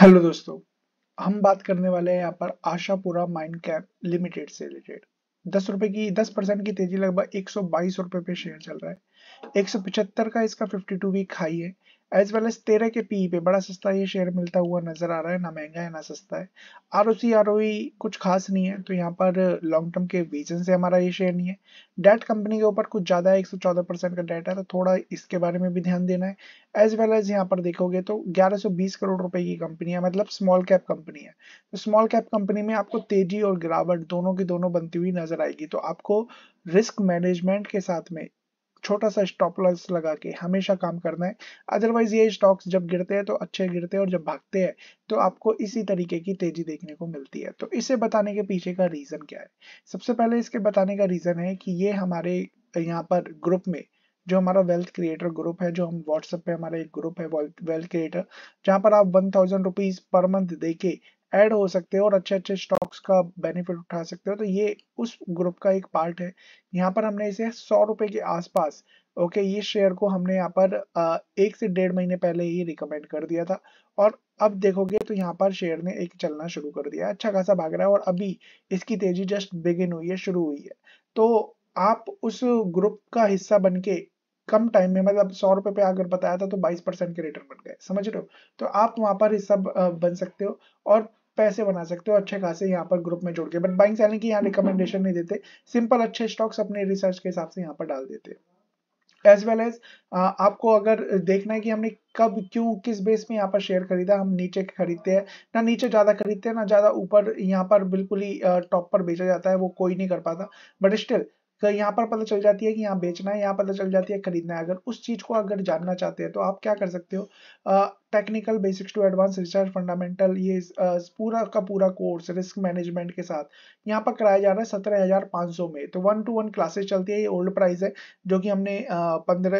hello दोस्तों हम बात करने वाले हैं यहाँ पर आशापुरा माइंड कैप लिमिटेड से रिलेटेड दस रुपए की दस परसेंट की तेजी लगभग एक सौ बाईस रुपए पे शेयर चल रहा है 175 का इसका 52 वीक हाई है एज वेल एज तेरह के पी e पे बड़ा सस्ता ये शेयर मिलता हुआ नजर आ रहा है ना महंगा है ना सस्ता है R O C R O कुछ खास नहीं है तो यहाँ पर लॉन्ग टर्म के विजन से हमारा ये शेयर नहीं है डेट कंपनी के ऊपर कुछ ज़्यादा है एक सौ चौदह परसेंट का डेट है तो थोड़ा इसके बारे में भी ध्यान देना है एज वेल एज यहाँ पर देखोगे तो ग्यारह सौ बीस करोड़ रुपए की कंपनी है मतलब स्मॉल कैप कंपनी है तो स्मॉल कैप कंपनी में आपको तेजी और गिरावट दोनों की दोनों बनती हुई नजर आएगी तो आपको रिस्क मैनेजमेंट के साथ में छोटा सा स्टॉप लॉस लगा के हमेशा काम करना है अदरवाइज ये स्टॉक्स जब गिरते हैं तो अच्छे गिरते हैं और जब भागते हैं तो आपको इसी तरीके की तेजी देखने को मिलती है तो इसे बताने के पीछे का रीजन क्या है सबसे पहले इसके बताने का रीजन है कि ये हमारे यहाँ पर ग्रुप में जो हमारा वेल्थ क्रिएटर ग्रुप है जो हम व्हाट्सएप पे हमारा एक ग्रुप है वेल्थ क्रिएटर जहाँ पर आप one thousand rupees per month देके ऐड हो सकते हो और अच्छे अच्छे स्टॉक्स का बेनिफिट उठा सकते हो तो ये उस ग्रुप का एक पार्ट है यहाँ पर हमने इसे सौ रुपए के आसपास ओके ये शेयर को हमने यहाँ पर एक से डेढ़ महीने पहले ही रिकमेंड कर दिया था और अब देखोगे तो यहाँ पर शेयर ने एक चलना शुरू कर दिया अच्छा खासा भाग रहा है और अभी इसकी तेजी जस्ट बिगिन हुई है शुरू हुई है तो आप उस ग्रुप का हिस्सा बन के कम टाइम में मतलब सौ रुपए पे अगर बताया था तो बाईस परसेंट के रिटर्न बन गए समझ रहे हो तो आप वहां पर हिस्सा बन सकते हो और पैसे बना सकते हो अच्छे खासे यहाँ पर ग्रुप में जोड़ के बट बाइंग सेलिंग की यहाँ रिकमेंडेशन नहीं देते सिंपल अच्छे स्टॉक्स अपने रिसर्च के हिसाब से यहाँ पर डाल देते एज वेल एज आपको अगर देखना है कि हमने कब क्यों किस बेस में यहाँ पर शेयर खरीदा हम नीचे खरीदते हैं ना नीचे ज़्यादा खरीदते हैं ना ज़्यादा ऊपर यहाँ पर बिल्कुल ही टॉप पर बेचा जाता है वो कोई नहीं कर पाता बट स्टिल तो यहाँ पर पता चल जाती है कि यहाँ बेचना है यहाँ पता चल जाती है खरीदना है अगर उस चीज़ को अगर जानना चाहते हैं तो आप क्या कर सकते हो technical basics to advance research fundamental ये पूरा का पूरा कोर्स रिस्क मैनेजमेंट के साथ यहाँ पर कराया जा रहा है सत्रह हजार पाँच सौ में तो वन टू वन क्लासेस चलती है ये ओल्ड प्राइस है जो कि हमने पंद्रह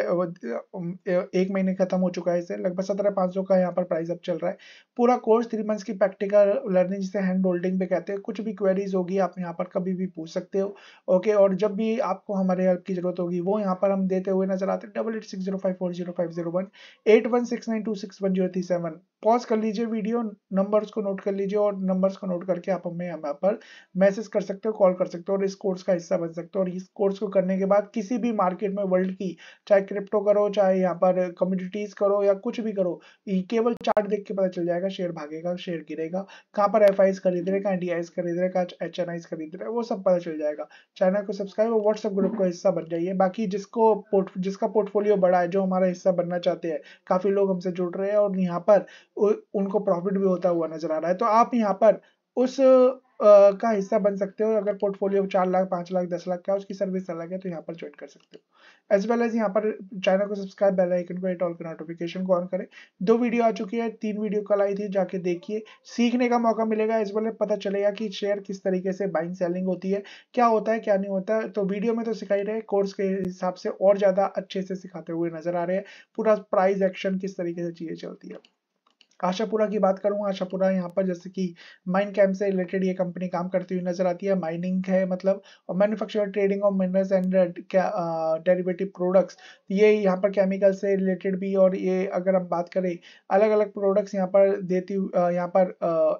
एक महीने खत्म हो चुका है इसे लगभग सत्रह पाँच सौ का यहाँ पर प्राइस अब चल रहा है पूरा कोर्स थ्री मंथ्स की प्रैक्टिकल लर्निंग जिसे हैंड होल्डिंग पे कहते हैं कुछ भी क्वेरीज होगी आप यहाँ पर कभी भी पूछ सकते हो ओके और जब भी आपको हमारे हेल्प की जरूरत होगी वो यहाँ पर हम देते हुए नजर आते हैं double eight six zero five four zero five zero one eight one six nine two six one ज्योति सेवन पॉज कर लीजिए वीडियो नंबर्स को नोट कर लीजिए और नंबर्स को नोट करके आप हमें यहाँ पर मैसेज कर सकते हो कॉल कर सकते हो और इस कोर्स का हिस्सा बन सकते हो और इस कोर्स को करने के बाद किसी भी मार्केट में वर्ल्ड की चाहे क्रिप्टो करो चाहे यहाँ पर कम्युनिटीज करो या कुछ भी करो केवल चार्ट देख के पता चल जाएगा शेयर भागेगा शेयर गिरेगा कहाँ पर एफ खरीद रहे कहाँ डी खरीद रहे कहाँ एच एन खरीद रहे वो सब पता चल जाएगा चैनल को सब्सक्राइब और व्हाट्सएप ग्रुप का हिस्सा बन जाइए बाकी जिसको जिसका पोर्टफोलियो बड़ा है जो हमारा हिस्सा बनना चाहते हैं काफी लोग हमसे जुड़ रहे हैं और लोग यहाँ पर उनको प्रॉफिट भी होता हुआ नजर आ रहा है तो आप यहाँ पर उस का हिस्सा बन सकते हो अगर पोर्टफोलियो चार लाख पांच लाख दस लाख का उसकी सर्विस अलग है तो यहाँ पर ज्वाइन कर सकते हो एज वेल एज यहाँ पर चैनल को सब्सक्राइब बेल आइकन को एट ऑल का नोटिफिकेशन को ऑन करें दो वीडियो आ चुकी है तीन वीडियो कल आई थी जाके देखिए सीखने का मौका मिलेगा एज वेल एज पता चलेगा कि शेयर किस तरीके से बाइंग सेलिंग होती है क्या होता है क्या नहीं होता है तो वीडियो में तो सिखाई रहे कोर्स के हिसाब से और ज़्यादा अच्छे से सिखाते हुए नजर आ रहे हैं पूरा प्राइस एक्शन किस तरीके से चीज़ें चलती है आशापुरा की बात करूँ आशापुरा यहाँ पर जैसे कि माइन कैम्प से रिलेटेड ये कंपनी काम करती हुई नजर आती है माइनिंग है मतलब और manufacture trading of minerals and derivative products ये यहाँ पर केमिकल से रिलेटेड भी और ये अगर हम बात करें अलग अलग प्रोडक्ट्स यहाँ पर देती uh, यहाँ पर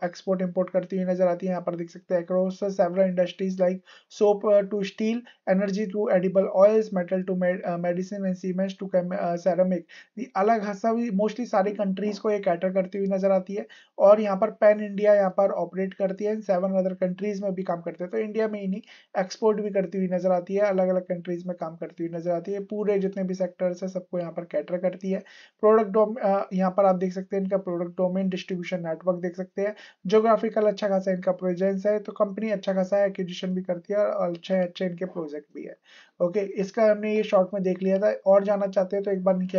एक्सपोर्ट uh, इम्पोर्ट करती हुई नजर आती है यहाँ पर देख सकते हैं across several industries like soap to steel energy to edible oils metal to medicine and cement to ceramic अलग सभी मोस्टली सारी कंट्रीज को ये कैटर करती करती हुई नजर आती है और यहाँ पर पैन इंडिया यहाँ पर ऑपरेट करती है सेवन अदर कंट्रीज में भी काम करते हैं तो इंडिया में ही नहीं एक्सपोर्ट भी करती हुई नजर आती है अलग अलग कंट्रीज में काम करती हुई नजर आती है पूरे जितने भी सेक्टर्स है सबको यहाँ पर कैटर करती है प्रोडक्ट यहाँ पर आप देख सकते हैं इनका प्रोडक्ट डोमेन डिस्ट्रीब्यूशन नेटवर्क देख सकते हैं जोग्राफिकल अच्छा खासा इनका प्रोजेंस है तो कंपनी अच्छा खासा एक्विजिशन भी करती है और अच्छे अच्छे इनके प्रोजेक्ट भी है ओके इसका हमने ये शॉर्ट में देख लिया था और जाना चाहते हैं तो एक बार इनके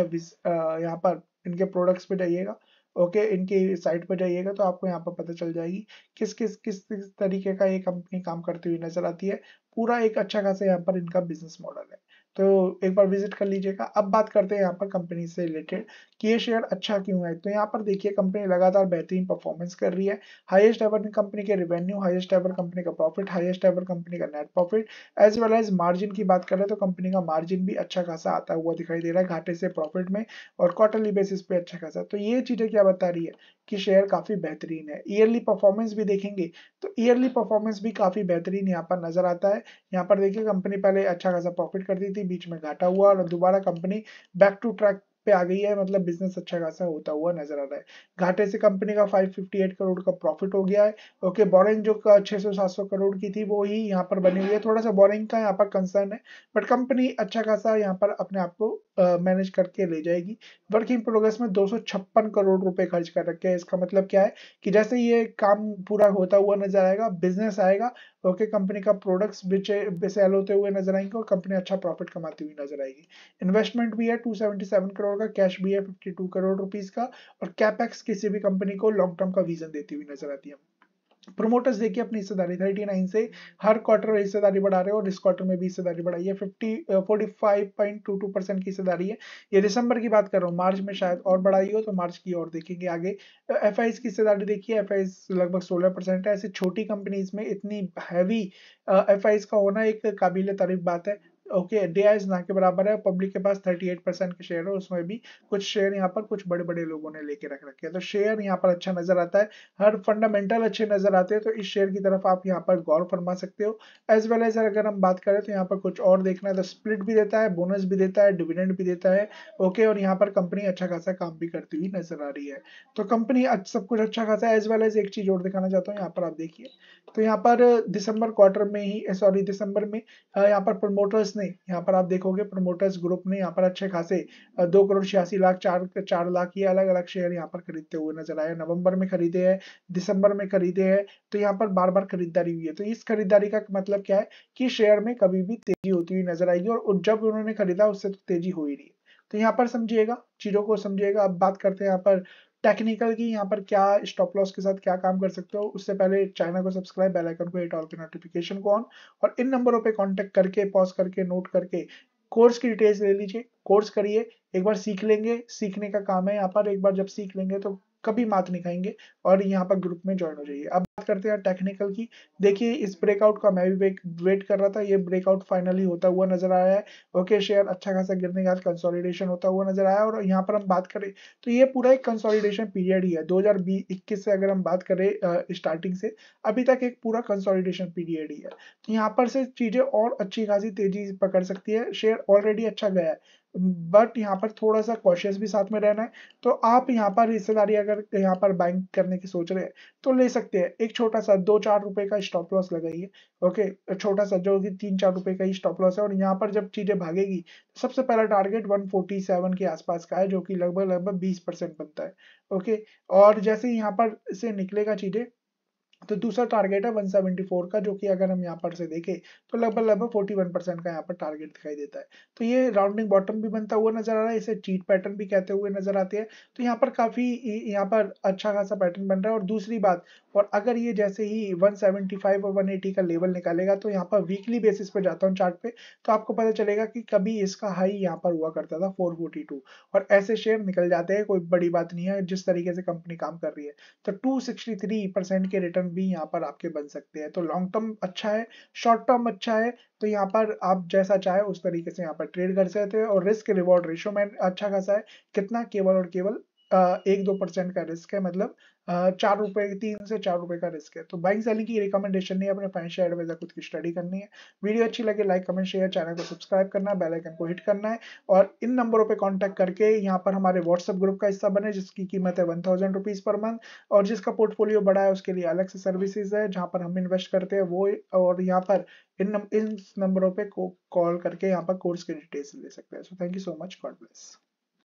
यहाँ पर इनके प्रोडक्ट्स पे जाइएगा ओके okay, इनकी साइट पर जाइएगा तो आपको यहाँ पर पता चल जाएगी किस किस किस किस तरीके का ये कंपनी काम करती हुई नजर आती है पूरा एक अच्छा खासा यहाँ पर इनका बिजनेस मॉडल है तो एक बार विजिट कर लीजिएगा अब बात करते हैं यहाँ पर कंपनी से रिलेटेड कि ये शेयर अच्छा क्यों है तो यहाँ पर देखिए कंपनी लगातार बेहतरीन परफॉर्मेंस कर रही है हाईएस्ट एवर कंपनी के रेवेन्यू हाईएस्ट एवर कंपनी का प्रॉफिट हाईएस्ट एवर कंपनी का net profit as well as margin की बात करें तो कंपनी का मार्जिन भी अच्छा खासा आता हुआ दिखाई दे रहा है घाटे से प्रॉफिट में और क्वार्टरली बेसिस पे अच्छा खासा तो ये चीजें क्या बता रही है कि शेयर काफी बेहतरीन है ईयरली परफॉर्मेंस भी देखेंगे तो ईयरली परफॉर्मेंस भी काफी बेहतरीन यहाँ पर नजर आता है यहाँ पर देखिए कंपनी पहले अच्छा खासा प्रॉफिट करती थी थी बीच में घाटा हुआ और दोबारा कंपनी बैक टू ट्रैक पे आ गई है मतलब बिजनेस अच्छा खासा होता हुआ नजर आ रहा है घाटे से कंपनी का 558 करोड़ का प्रॉफिट हो गया है ओके बोरिंग जो 600-700 करोड़ की थी वो ही यहाँ पर बनी हुई है थोड़ा सा बोरिंग का यहाँ पर कंसर्न है बट कंपनी अच्छा खासा यहाँ पर अपने आप को मैनेज करके ले जाएगी वर्क इन प्रोग्रेस में दो करोड़ रुपए खर्च कर रखे हैं इसका मतलब क्या है कि जैसे ये काम पूरा होता हुआ नजर आएगा बिजनेस आएगा ओके कंपनी का प्रोडक्ट्स बेचे सेल होते हुए नजर आएंगे और कंपनी अच्छा प्रॉफिट कमाती हुई नजर आएगी इन्वेस्टमेंट भी है 277 करोड़ का कैश भी है 52 करोड़ रुपीज का और कैपेक्स किसी भी कंपनी को लॉन्ग टर्म का विजन देती हुई नजर आती है प्रोमोटर्स देखिए अपनी हिस्सेदारी थर्टी नाइन से हर क्वार्टर में हिस्सेदारी बढ़ा रहे हैं और इस क्वार्टर में भी हिस्सेदारी बढ़ाई है fifty forty five point two two percent की हिस्सेदारी है ये दिसंबर की बात कर रहा हूँ मार्च में शायद और बढ़ाई हो तो मार्च की और देखेंगे आगे एफ आई की हिस्सेदारी देखिए एफ लगभग सोलह परसेंट है ऐसे छोटी कंपनीज में इतनी हैवी एफ uh, का होना एक काबिल तारीफ बात है ओके डीआईज ना के बराबर है पब्लिक के पास 38 परसेंट के शेयर है उसमें भी कुछ शेयर यहाँ पर कुछ बड़े बड़े लोगों ने लेके रख रखे हैं तो शेयर यहाँ पर अच्छा नजर आता है हर फंडामेंटल अच्छे नजर आते हैं तो इस शेयर की तरफ आप यहाँ पर गौर फरमा सकते हो एज वेल एज अगर हम बात करें तो यहाँ पर कुछ और देखना है तो स्प्लिट भी देता है बोनस भी देता है डिविडेंड भी देता है ओके और यहाँ पर कंपनी अच्छा खासा काम भी करती हुई नजर आ रही है तो कंपनी सब कुछ अच्छा खासा एज वेल एज एक चीज और दिखाना चाहता हूँ यहाँ पर आप देखिए तो यहाँ पर दिसंबर क्वार्टर में ही सॉरी दिसंबर में यहाँ पर प्रमोटर्स ने ने यहाँ पर आप देखोगे प्रमोटर्स ग्रुप ने यहाँ पर अच्छे खासे दो करोड़ छियासी लाख चार चार लाख ये अलग अलग शेयर यहाँ पर खरीदते हुए नजर आए नवंबर में खरीदे हैं दिसंबर में खरीदे हैं तो यहाँ पर बार बार खरीदारी हुई है तो इस खरीदारी का मतलब क्या है कि शेयर में कभी भी तेजी होती हुई नजर आएगी और जब उन्होंने खरीदा उससे तो तेजी हो ही रही है तो यहाँ पर समझिएगा चीजों को समझिएगा अब बात करते हैं यहाँ पर टेक्निकल की यहाँ पर क्या स्टॉप लॉस के साथ क्या काम कर सकते हो उससे पहले चाइना को सब्सक्राइब बेल आइकन को एट ऑल के नोटिफिकेशन को ऑन और इन नंबरों पे कांटेक्ट करके पॉज करके नोट करके कोर्स की डिटेल्स ले लीजिए कोर्स करिए एक बार सीख लेंगे सीखने का काम है यहाँ पर एक बार जब सीख लेंगे तो कभी मात नहीं खाएंगे और यहाँ पर ग्रुप में ज्वाइन हो जाइए अब बात करते हैं टेक्निकल की देखिए इस ब्रेकआउट का मैं भी वेट कर रहा था ये ब्रेकआउट फाइनली होता हुआ नजर आया है ओके शेयर अच्छा खासा गिरने के बाद कंसोलिडेशन होता हुआ नजर आया और यहाँ पर हम बात करें तो ये पूरा एक कंसोलिडेशन पीरियड ही है दो से अगर हम बात करें स्टार्टिंग से अभी तक एक पूरा कंसोलिडेशन पीरियड ही है तो यहाँ पर से चीजें और अच्छी खासी तेजी पकड़ सकती है शेयर ऑलरेडी अच्छा गया है बट यहाँ पर थोड़ा सा कॉशियस भी साथ में रहना है तो आप यहाँ पर हिस्सेदारी अगर यहाँ पर बाइंग करने की सोच रहे हैं तो ले सकते हैं एक छोटा सा दो चार रुपए का स्टॉप लॉस लगाइए ओके छोटा सा जो कि तीन चार रुपए का ही स्टॉप लॉस है और यहाँ पर जब चीजें भागेगी तो सबसे पहला टारगेट 147 के आसपास का है जो कि लगभग लगभग 20 परसेंट बनता है ओके और जैसे यहाँ पर से निकलेगा चीजें तो दूसरा टारगेट है 174 का जो कि अगर हम यहाँ पर से देखें तो लगभग लगभग 41 परसेंट का यहाँ पर टारगेट दिखाई देता है तो ये राउंडिंग बॉटम भी बनता हुआ नजर आ रहा है इसे चीट पैटर्न भी कहते हुए नजर आते हैं तो यहाँ पर काफी यहाँ पर अच्छा खासा पैटर्न बन रहा है और दूसरी बात और अगर ये जैसे ही 175 और 180 का लेवल निकालेगा तो यहाँ पर वीकली बेसिस पे जाता हूँ चार्ट पे तो आपको पता चलेगा कि कभी इसका हाई यहाँ पर हुआ करता था 442 और ऐसे शेयर निकल जाते हैं कोई बड़ी बात नहीं है जिस तरीके से कंपनी काम कर रही है तो 263 परसेंट के रिटर्न भी यहाँ पर आपके बन सकते हैं तो लॉन्ग टर्म अच्छा है शॉर्ट टर्म अच्छा है तो यहाँ पर आप जैसा चाहे उस तरीके से यहाँ पर ट्रेड कर सकते हैं और रिस्क रिवॉर्ड रेशो में अच्छा खासा है कितना केवल और केवल एक दो परसेंट का रिस्क है मतलब चार रुपए तीन से चार रुपए का रिस्क है तो बाइंग सेलिंग की रिकमेंडेशन नहीं है अपने फाइनेंशियल एडवाइजर खुद की स्टडी करनी है वीडियो अच्छी लगे लाइक कमेंट शेयर चैनल को सब्सक्राइब करना है आइकन को हिट करना है और इन नंबरों पे कांटेक्ट करके यहाँ पर हमारे व्हाट्सएप ग्रुप का हिस्सा बने जिसकी कीमत है one thousand rupees per month और जिसका पोर्टफोलियो बड़ा है उसके लिए अलग से सर्विसेज है जहाँ पर हम इन्वेस्ट करते हैं वो और यहाँ पर इन इन नंबरों पर कॉल करके यहाँ पर कोर्स के डिटेल्स ले सकते हैं so thank you so much God bless